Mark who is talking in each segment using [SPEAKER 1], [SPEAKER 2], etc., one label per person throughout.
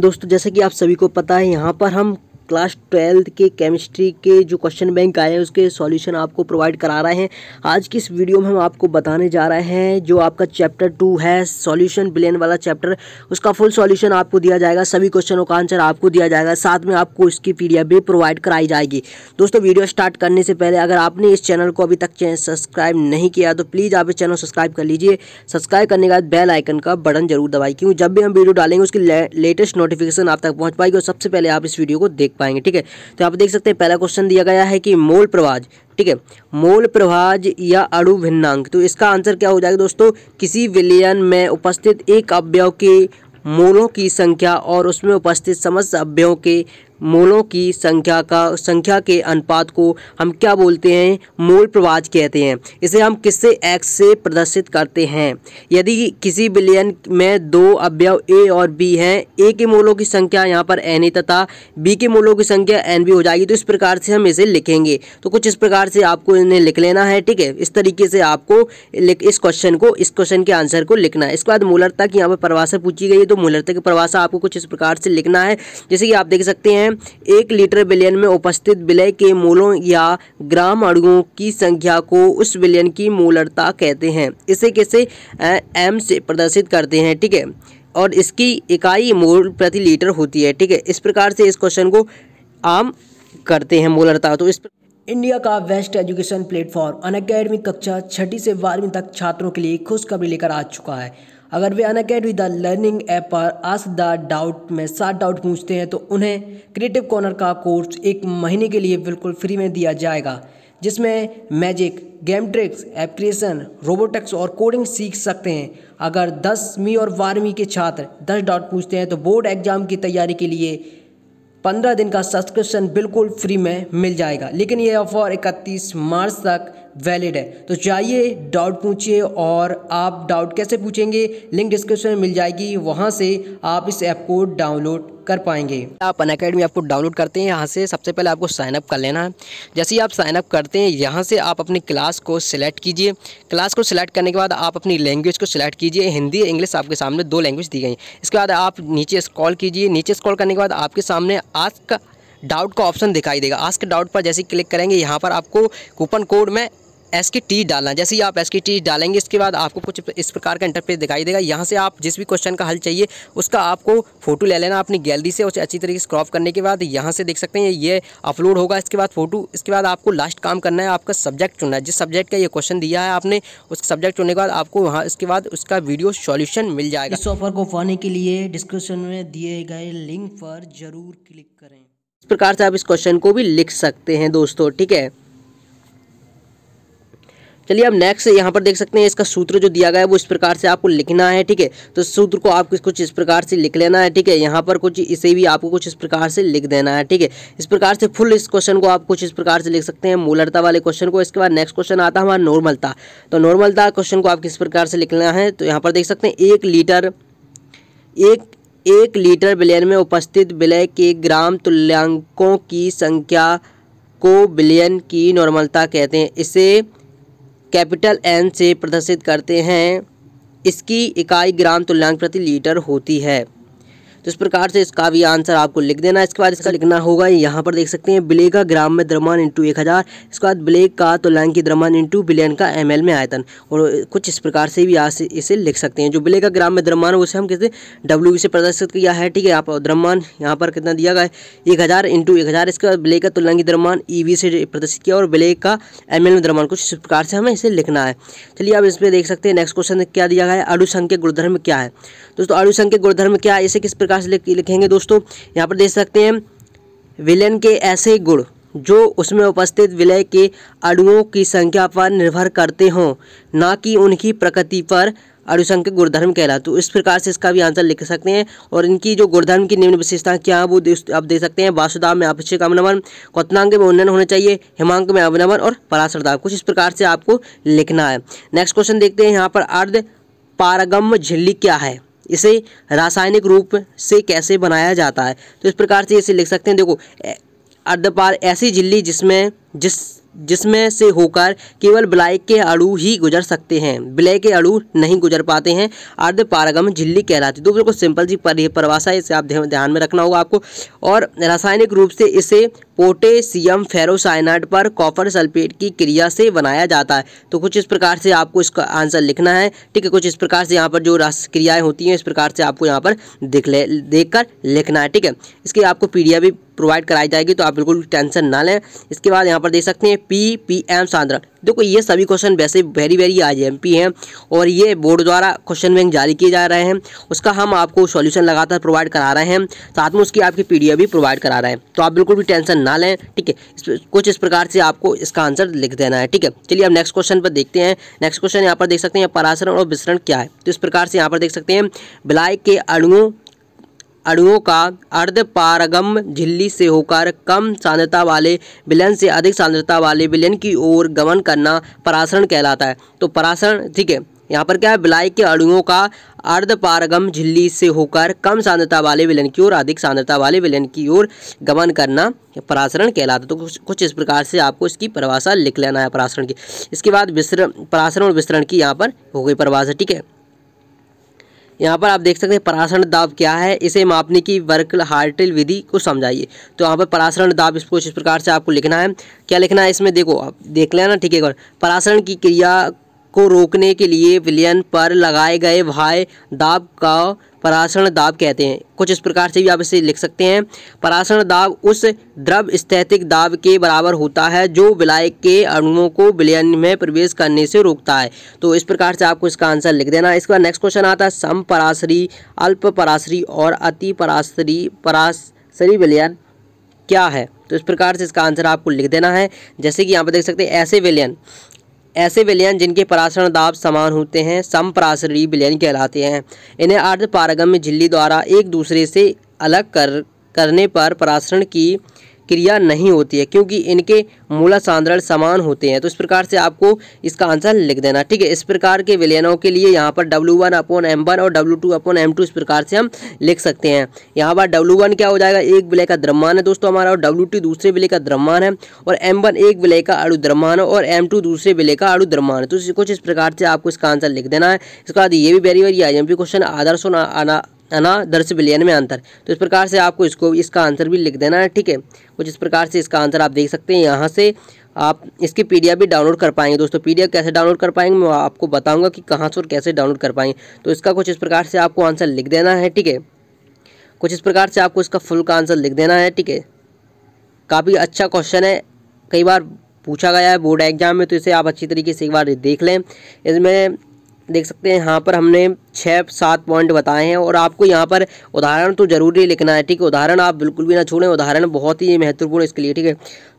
[SPEAKER 1] दोस्तों जैसे कि आप सभी को पता है यहाँ पर हम क्लास ट्वेल्थ के केमिस्ट्री के जो क्वेश्चन बैंक आए हैं उसके सॉल्यूशन आपको प्रोवाइड करा रहे हैं आज की इस वीडियो में हम आपको बताने जा रहे हैं जो आपका चैप्टर टू है सॉल्यूशन बिलियन वाला चैप्टर उसका फुल सॉल्यूशन आपको दिया जाएगा सभी क्वेश्चनों का आंसर आपको दिया जाएगा साथ में आपको इसकी पी भी प्रोवाइड कराई जाएगी दोस्तों वीडियो स्टार्ट करने से पहले अगर आपने इस चैनल को अभी तक सब्सक्राइब नहीं किया तो प्लीज़ आप इस चैनल सब्सक्राइब कर लीजिए सब्सक्राइब करने के बाद बेल आइकन का बटन जरूर दबाई क्योंकि जब भी हम वीडियो डालेंगे उसकी लेटेस्ट नोटिफिकेशन आप तक पहुँच पाएगी और सबसे पहले आप इस वीडियो को देख देख पाएंगे ठीक है तो आप देख सकते हैं पहला क्वेश्चन दिया गया है कि मोल प्रवाज ठीक है मोल प्रवाज या अणु भिन्नांक तो इसका आंसर क्या हो जाएगा दोस्तों किसी विलयन में उपस्थित एक अवयव के मोलों की संख्या और उसमें उपस्थित समस्त अवयों के मोलों की संख्या का संख्या के अनुपात को हम क्या बोलते हैं मोल प्रवाज कहते हैं इसे हम किससे एक्स से प्रदर्शित करते हैं यदि किसी बिलियन में दो अवयव ए और बी हैं ए के मोलों की संख्या यहाँ पर एन ए तथा बी के मोलों की संख्या एन बी हो जाएगी तो इस प्रकार से हम इसे लिखेंगे तो कुछ इस प्रकार से आपको इन्हें लिख लेना है ठीक है इस तरीके से आपको इस क्वेश्चन को इस क्वेश्चन के आंसर को लिखना है इसके बाद मूलरता की यहाँ पर प्रवासा पूछी गई है तो मूलरता की प्रवासा आपको कुछ इस प्रकार से लिखना है जैसे कि आप देख सकते हैं हैं एक लीटर विलयन में उपस्थित विलय के मूलों या ग्राम अणुओं की संख्या को उस विलयन की मूलरता कहते हैं इसे कैसे एम से प्रदर्शित करते हैं ठीक है और इसकी इकाई मोल प्रति लीटर होती है ठीक है इस प्रकार से इस क्वेश्चन को आम करते हैं मूलरता तो इस प्र... इंडिया का बेस्ट एजुकेशन प्लेटफॉर्म अन कक्षा छठी से बारहवीं तक छात्रों के लिए खुशखबरी लेकर आ चुका है अगर वे अनकेड द लर्निंग ऐप पर आस द डाउट में सात डाउट पूछते हैं तो उन्हें क्रिएटिव कॉर्नर का कोर्स एक महीने के लिए बिल्कुल फ्री में दिया जाएगा जिसमें magic game tricks app creation robotics और कोडिंग सीख सकते हैं अगर दसवीं और बारहवीं के छात्र दस डाउट पूछते हैं तो बोर्ड एग्जाम की तैयारी के लिए पंद्रह दिन का सब्सक्रिप्शन बिल्कुल फ्री में मिल जाएगा लेकिन यह ऑफर इकतीस मार्च तक वैलिड है तो चाहिए डाउट पूछिए और आप डाउट कैसे पूछेंगे लिंक डिस्क्रिप्शन में मिल जाएगी वहाँ से आप इस ऐप को डाउनलोड कर पाएंगे आप अन अकेडमी आपको डाउनलोड करते हैं यहाँ से सबसे पहले आपको साइनअप कर लेना है जैसे ही आप साइनअप करते हैं यहाँ से आप अपनी क्लास को सिलेक्ट कीजिए क्लास को सिलेक्ट करने के बाद आप अपनी लैंग्वेज को सिलेक्ट कीजिए हिंदी इंग्लिश आपके सामने दो लैंग्वेज दी गई इसके बाद आप नीचे स्कॉल कीजिए नीचे स्कॉल करने के बाद आपके सामने आज का डाउट का ऑप्शन दिखाई देगा आज के डाउट पर जैसे क्लिक करेंगे यहाँ पर आपको कूपन कोड में एस की टी डालना जैसे ही आप एस की टी डालेंगे इसके बाद आपको कुछ इस प्रकार का इंटरफेस दिखाई देगा यहाँ से आप जिस भी क्वेश्चन का हल चाहिए उसका आपको फोटो ले लेना अपनी गैलरी से उसे अच्छी तरीके से क्रॉप करने के बाद यहाँ से देख सकते हैं ये अपलोड होगा इसके बाद फोटो इसके बाद आपको लास्ट काम करना है आपका सब्जेक्ट चुनना है जिस सब्जेक्ट का ये क्वेश्चन दिया है आपने उस सब्जेक्ट चुनने के बाद आपको वहाँ इसके बाद उसका वीडियो सॉल्यूशन मिल जाएगा इस ऑफर को पाने के लिए डिस्क्रिप्शन में दिए गए लिंक पर जरूर क्लिक करें इस प्रकार से आप इस क्वेश्चन को भी लिख सकते हैं दोस्तों ठीक है चलिए अब नेक्स्ट यहाँ पर देख सकते हैं इसका सूत्र जो दिया गया है वो इस प्रकार से आपको लिखना है ठीक है तो सूत्र को आप कुछ इस प्रकार से लिख लेना है ठीक है यहाँ पर कुछ इसे भी आपको कुछ इस प्रकार से लिख देना है ठीक है इस प्रकार से फुल इस क्वेश्चन को आप कुछ इस प्रकार से लिख सकते हैं मूलरता वाले क्वेश्चन को इसके बाद नेक्स्ट क्वेश्चन आता है हमारा नॉर्मलता तो नॉर्मलता क्वेश्चन को आप किस प्रकार से लिखना है तो यहाँ पर देख सकते हैं एक लीटर एक एक लीटर बिलियन में उपस्थित विलय के ग्राम तुल्यांकों की संख्या को बिलियन की नॉर्मलता कहते हैं इसे कैपिटल एन से प्रदर्शित करते हैं इसकी इकाई ग्राम तुल्यांक प्रति लीटर होती है तो इस प्रकार से इसका भी आंसर आपको लिख देना इसके बाद इसका लिखना होगा यहाँ पर देख सकते हैं बिले का ग्राम में द्रमान इंटू एक हज़ार इसके बाद बिले का तोलांकी द्रमान इंटू बिलियन का एम में आयतन और कुछ इस प्रकार से भी इसे लिख सकते हैं जो बिले का ग्राम में द्रमान है उसे हम कहते डब्ल्यू से प्रदर्शित किया है ठीक है आप द्रमान यहाँ पर कितना दिया गया है एक हज़ार इंटू एक हज़ार इसके बाद बिले का तुलंगी तो द्रमान ई e से प्रदर्शित किया और बिले का एम एल द्रमान कुछ इस प्रकार से हमें इसे लिखना है चलिए आप इसमें देख सकते हैं नेक्स्ट क्वेश्चन क्या दिया गया है अड़ुसंख्यक गुणधर्म क्या है दोस्तों अड़ुसंख्यक गुणधर्म क्या है इसे किस प्रकार प्रकार से लिखेंगे दोस्तों यहाँ पर देख सकते हैं विलयन के ऐसे गुण जो उसमें उपस्थित विलय के अणुओं की संख्या पर निर्भर करते हों ना कि उनकी प्रकृति पर अणुसंख्यक गुणधर्म कहला तो इस प्रकार से इसका भी आंसर लिख सकते हैं और इनकी जो गुणधर्म की निम्न विशेषता क्या है वो आप देख सकते हैं वासुदाव में अपेक्षिक अवनमन कोतनांग में उन्नयन होना चाहिए हिमांक में अवनमन और परासरदाव कुछ इस प्रकार से आपको लिखना है नेक्स्ट क्वेश्चन देखते हैं यहाँ पर अर्ध पारगम झिल्ली क्या है इसे रासायनिक रूप से कैसे बनाया जाता है तो इस प्रकार से इसे लिख सकते हैं देखो अर्धपार ऐसी झिल्ली जिसमें जिस जिसमें से होकर केवल ब्लैक के अड़ू ही गुजर सकते हैं ब्लैक के अड़ू नहीं गुजर पाते हैं अर्ध पारगम झिल्ली कहलाती है तो बिल्कुल सिंपल सी परिभाषा इसे आप ध्यान में रखना होगा आपको और रासायनिक रूप से इसे पोटेशियम फेरोसाइनाइड पर कॉपर सल्फेट की क्रिया से बनाया जाता है तो कुछ इस प्रकार से आपको इसका आंसर लिखना है ठीक है कुछ इस प्रकार से यहाँ पर जो रास क्रियाएँ होती हैं इस प्रकार से आपको यहाँ पर देख ले देख कर लिखना है ठीक है इसकी आपको पी भी प्रोवाइड कराई जाएगी तो आप बिल्कुल टेंशन ना लें इसके बाद यहाँ पर देख सकते हैं पी पी एम सांद्रा देखो ये सभी क्वेश्चन वैसे वेरी वेरी आज एम पी हैं और ये बोर्ड द्वारा क्वेश्चन बैंक जारी किए जा रहे हैं उसका हम आपको सॉल्यूशन लगातार प्रोवाइड करा रहे हैं साथ में उसकी आपकी पी भी प्रोवाइड करा रहे हैं तो आप बिल्कुल भी टेंशन ना लें ठीक है कुछ इस प्रकार से आपको इसका आंसर लिख देना है ठीक है चलिए अब नेक्स्ट क्वेश्चन पर देखते हैं नेक्स्ट क्वेश्चन यहाँ पर देख सकते हैं पराशरण और विसरण क्या है तो इस प्रकार से यहाँ पर देख सकते हैं बिलाई के अड़ुओं अणुओं का अर्धपारगम झिल्ली से होकर कम सांद्रता वाले विलयन से अधिक सांद्रता वाले विलयन की ओर गमन करना परासरण कहलाता है तो परासरण ठीक है यहाँ पर क्या है विलाय के अणुओं का अर्धपारगम झिल्ली से होकर कम सांद्रता वाले विलयन की ओर अधिक सांद्रता वाले विलयन की ओर गमन करना परासरण कहलाता तो कुछ कुछ इस प्रकार से आपको इसकी परिभाषा लिख लेना है परासरण की इसके बाद विसरण परासरण और विसरण की यहाँ पर हो गई परिभाषा ठीक है यहाँ पर आप देख सकते हैं पराशरण दाब क्या है इसे मापने की वर्क हार्टिल विधि को समझाइए तो यहाँ पर पराशरण दाब इसको इस प्रकार से आपको लिखना है क्या लिखना है इसमें देखो आप देख लेना ठीक है और की क्रिया को रोकने के लिए विलयन पर लगाए गए भाई दाब का परासरण दाब कहते हैं कुछ इस प्रकार से भी आप इसे लिख सकते हैं परासरण दाब उस द्रव स्थैतिक दाब के बराबर होता है जो विलाय के अणुओं को विलयन में प्रवेश करने से रोकता है तो इस प्रकार से आपको इसका आंसर लिख देना इसके बाद नेक्स्ट क्वेश्चन आता है सम पराशरी अल्प पराशरी और अति पराशरी पराशरी विलयन क्या है तो इस प्रकार से इसका आंसर आपको लिख देना है जैसे कि यहाँ पर देख सकते हैं ऐसे विलयन ऐसे विलयन जिनके पराशरण दाब समान होते हैं समपराशरी विलयन कहलाते हैं इन्हें अर्ध पारगम्य झिल्ली द्वारा एक दूसरे से अलग कर करने पर पराशरण की क्रिया नहीं होती है क्योंकि इनके मूला सांद्रण समान होते हैं तो इस प्रकार से आपको इसका आंसर लिख देना ठीक है इस प्रकार के विलयनों के लिए यहाँ पर W one upon M one और W two upon M two इस प्रकार से हम लिख सकते हैं यहाँ पर डब्ल्यू वन क्या हो जाएगा एक विलय का द्रव्यमान है दोस्तों हमारा और डब्ल्यू टू दूसरे विलय का द्रव्यमान है और एम वन एक विलय का अड़ु द्रव्यमान है और एम टू दूसरे विलय का अड़ु द्रव्यमान है तो कुछ इस प्रकार से आपको इसका आंसर लिख देना है इसके बाद ये भी very very I M question आदर्श और अनादर्श विलयन में अंतर तो इस प्रकार से आपको इसको इसका आंसर भी लिख देना है ठीक है कुछ इस प्रकार से इसका आंसर आप देख सकते हैं यहाँ से आप इसकी पी भी डाउनलोड कर पाएंगे दोस्तों पी कैसे डाउनलोड कर पाएंगे मैं आपको बताऊँगा कि कहाँ से और कैसे डाउनलोड कर पाएंगे तो इसका कुछ इस प्रकार से आपको आंसर लिख देना है ठीक है कुछ इस प्रकार से आपको इसका फुल का आंसर लिख देना है ठीक है काफ़ी अच्छा क्वेश्चन है कई बार पूछा गया है बोर्ड एग्जाम में तो इसे आप अच्छी तरीके से एक बार देख लें इसमें देख सकते हैं यहाँ पर हमने छः सात पॉइंट बताए हैं और आपको यहाँ पर उदाहरण तो जरूरी लिखना है ठीक है उदाहरण आप बिल्कुल भी ना छोड़ें उदाहरण बहुत ही महत्वपूर्ण इसके लिए ठीक है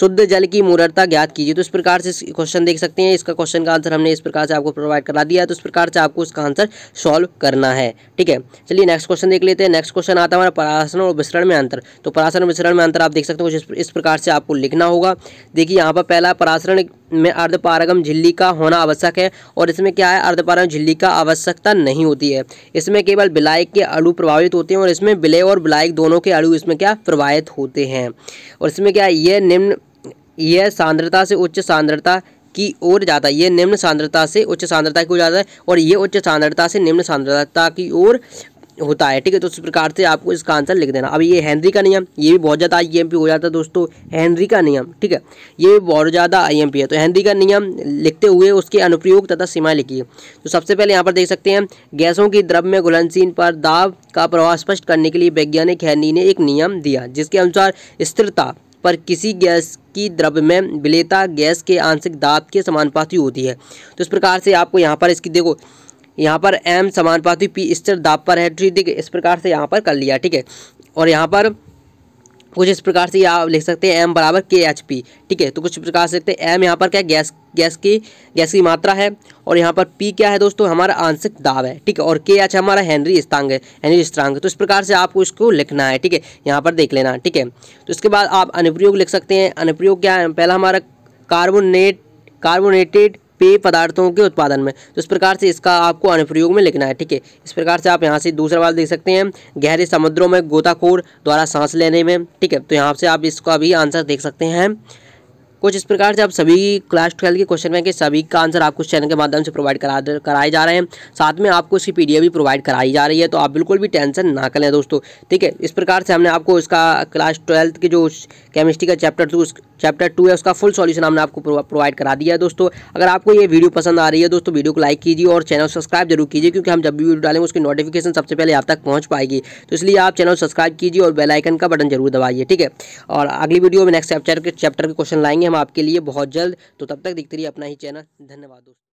[SPEAKER 1] शुद्ध जल की मूर्ता ज्ञात कीजिए तो इस प्रकार से क्वेश्चन देख सकते हैं इसका क्वेश्चन का आंसर हमने इस प्रकार से आपको प्रोवाइड करा दिया है तो इस प्रकार से आपको इसका आंसर सॉल्व करना है ठीक है चलिए नेक्स्ट क्वेश्चन देख लेते हैं नेक्स्ट क्वेश्चन आता है हमारा पराशन और विसरण में अंतर तो और विसरण में अंतर आप देख सकते हो इस प्रकार से आपको लिखना होगा देखिए यहाँ पर पहला पराशरण में अर्धपारगम झिल्ली का होना आवश्यक है और इसमें क्या है अर्धपारगम झिल्ली का आवश्यकता नहीं होती होती है इसमें केवल बिलायक के अड़ू प्रभावित होते हैं और इसमें बिले और बिलायक दोनों के अड़ू इसमें क्या प्रभावित होते हैं और इसमें क्या यह निम्न यह सांद्रता से उच्च सांद्रता की ओर जाता है ये निम्न सांद्रता से उच्च सांद्रता की ओर जाता है और ये उच्च सांद्रता से निम्न सांद्रता की ओर होता है ठीक है तो इस प्रकार से आपको इसका आंसर लिख देना अब ये हैंनरी का नियम ये भी बहुत ज़्यादा आई हो जाता है दोस्तों हैंनरी का नियम ठीक है ये भी बहुत ज़्यादा आई है तो हैंनरी का नियम लिखते हुए उसके अनुप्रयोग तथा सीमा लिखिए तो सबसे पहले यहाँ पर देख सकते हैं गैसों की द्रव में घुलनशील पर दाब का प्रभाव स्पष्ट करने के लिए वैज्ञानिक हैनी ने एक नियम दिया जिसके अनुसार स्थिरता पर किसी गैस की द्रव में विलेता गैस के आंशिक दाब के समानुपाती होती है तो इस प्रकार से आपको यहाँ पर इसकी देखो यहाँ पर एम समानुपाती पी स्थिर दाब पर है ठीक इस प्रकार से यहाँ पर कर लिया ठीक है और यहाँ पर कुछ इस प्रकार से आप लिख सकते हैं एम बराबर के एच पी ठीक है तो कुछ प्रकार से लिखते हैं एम यहाँ पर क्या गैस गैस की गैस की मात्रा है और यहाँ पर पी क्या है दोस्तों हमारा आंशिक दाब है ठीक है और के एच हमारा हेनरी स्थांग है हेनरी स्थांग तो इस प्रकार से आपको इसको लिखना है ठीक है यहाँ पर देख लेना ठीक है तो इसके बाद आप अनुप्रयोग लिख सकते हैं अनुप्रयोग क्या है पहला हमारा कार्बोनेट कार्बोनेटेड पेय पदार्थों के उत्पादन में तो इस प्रकार से इसका आपको अनुप्रयोग में लिखना है ठीक है इस प्रकार से आप यहाँ से दूसरा वाला देख सकते हैं गहरे समुद्रों में गोताखोर द्वारा सांस लेने में ठीक है तो यहाँ से आप इसका भी आंसर देख सकते हैं कुछ इस प्रकार से आप सभी क्लास ट्वेल्व के क्वेश्चन बैंक के सभी का आंसर आपको इस चैनल के माध्यम से प्रोवाइड करा कराए जा रहे हैं साथ में आपको इसकी पी भी प्रोवाइड कराई जा रही है तो आप बिल्कुल भी टेंशन ना करें दोस्तों ठीक है इस प्रकार से हमने आपको इसका क्लास ट्वेल्थ के जो केमिस्ट्री का चैप्टर टू चैप्टर टू है उसका फुल सॉल्यूशन हमने आपको प्रोवाइड करा दिया है दोस्तों अगर आपको ये वीडियो पसंद आ रही है दोस्तों वीडियो को लाइक कीजिए और चैनल सब्सक्राइब जरूर कीजिए क्योंकि हम जब भी वीडियो डालेंगे उसकी नोटिफिकेशन सबसे पहले आप तक पहुँच पाएगी तो इसलिए आप चैनल सब्सक्राइब कीजिए और बेलाइकन का बटन जरूर दबाइए ठीक है और अगली वीडियो में नेक्स्ट चैप्टर के चैप्टर के क्वेश्चन लाएंगे हम आपके लिए बहुत जल्द तो तब तक दिखते रहिए अपना ही चैनल धन्यवाद दोस्तों